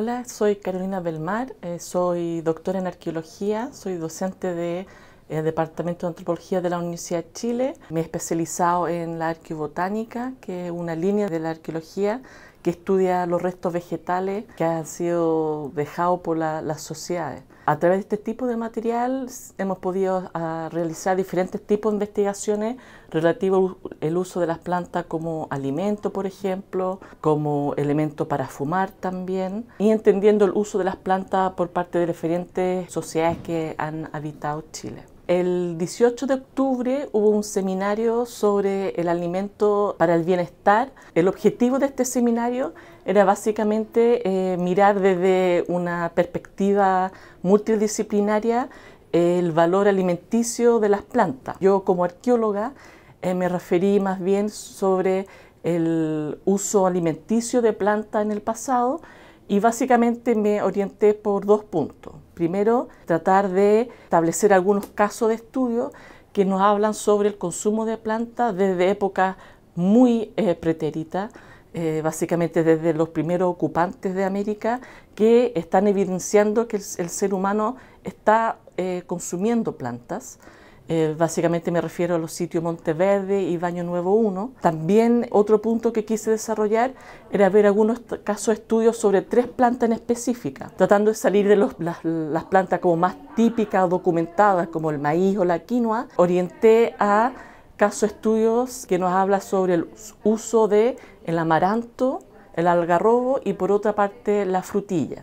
Hola, soy Carolina Belmar, eh, soy doctora en arqueología, soy docente del de, eh, Departamento de Antropología de la Universidad de Chile. Me he especializado en la arqueobotánica, que es una línea de la arqueología que estudia los restos vegetales que han sido dejados por las sociedades. A través de este tipo de material hemos podido ah, realizar diferentes tipos de investigaciones relativo al uso de las plantas como alimento, por ejemplo, como elemento para fumar también, y entendiendo el uso de las plantas por parte de diferentes sociedades que han habitado Chile. El 18 de octubre hubo un seminario sobre el alimento para el bienestar. El objetivo de este seminario era básicamente eh, mirar desde una perspectiva multidisciplinaria el valor alimenticio de las plantas. Yo como arqueóloga eh, me referí más bien sobre el uso alimenticio de plantas en el pasado y básicamente me orienté por dos puntos. Primero, tratar de establecer algunos casos de estudio que nos hablan sobre el consumo de plantas desde épocas muy eh, pretéritas, eh, básicamente desde los primeros ocupantes de América, que están evidenciando que el, ser humano está eh, consumiendo plantas. Eh, básicamente me refiero a los sitios Monteverde y Baño Nuevo 1. También otro punto que quise desarrollar era ver algunos casos estudios sobre tres plantas en específica, tratando de salir de las, plantas como más típicas documentadas, como el maíz o la quinoa. Orienté a casos estudios que nos habla sobre el uso de el amaranto, el algarrobo y por otra parte la frutilla.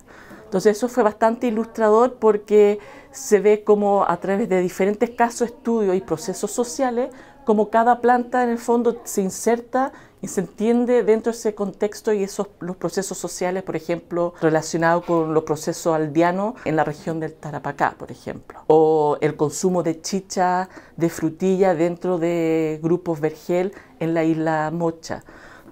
Entonces eso fue bastante ilustrador porque se ve como a través de diferentes casos, estudios y procesos sociales, como cada planta en el fondo se inserta y se entiende dentro de ese contexto y esos los procesos sociales, por ejemplo, relacionados con los procesos aldeanos en la región del Tarapacá, por ejemplo, o el consumo de chicha, de frutilla dentro de grupos vergel en la isla Mocha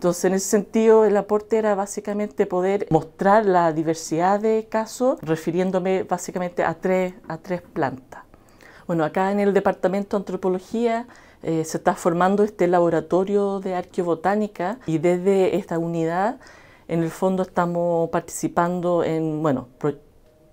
entonces, en ese sentido, el aporte era básicamente poder mostrar la diversidad de casos, refiriéndome básicamente a tres, a tres plantas. Bueno, acá en el Departamento de Antropología eh, se está formando este laboratorio de arqueobotánica y desde esta unidad, en el fondo, estamos participando en, bueno,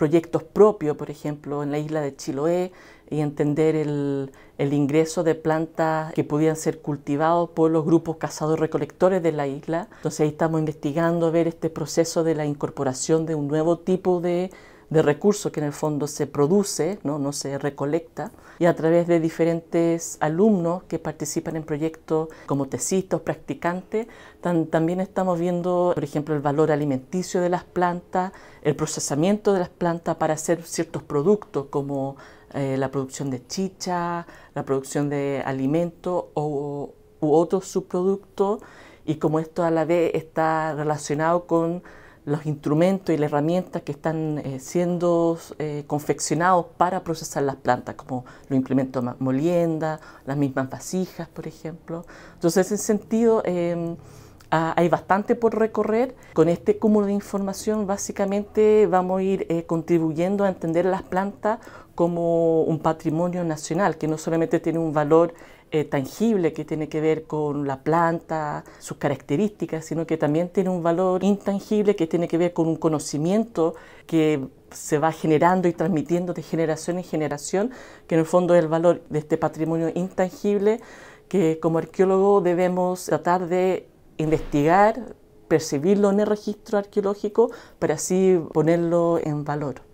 proyectos propios, por ejemplo, en la isla de Chiloé, y entender el, ingreso de plantas que pudieran ser cultivados por los grupos cazadores-recolectores de la isla. Entonces ahí estamos investigando, ver este proceso de la incorporación de un nuevo tipo de de recursos que en el fondo se produce, ¿no? no se recolecta, y a través de diferentes alumnos que participan en proyectos como tesistas, practicantes, también estamos viendo, por ejemplo, el valor alimenticio de las plantas, el procesamiento de las plantas para hacer ciertos productos como eh, la producción de chicha, la producción de alimentos o, u otros subproductos, y como esto a la vez está relacionado con los instrumentos y las herramientas que están eh, siendo eh, confeccionados para procesar las plantas, como los implementos molienda, las mismas vasijas, por ejemplo. Entonces, en ese sentido, em, Ah, hay bastante por recorrer. Con este cúmulo de información básicamente vamos a ir eh, contribuyendo a entender las plantas como un patrimonio nacional, que no solamente tiene un valor eh, tangible que tiene que ver con la planta, sus características, sino que también tiene un valor intangible que tiene que ver con un conocimiento que se va generando y transmitiendo de generación en generación, que en el fondo es el valor de este patrimonio intangible que como arqueólogo debemos tratar de investigar, percibirlo en el registro arqueológico para así ponerlo en valor.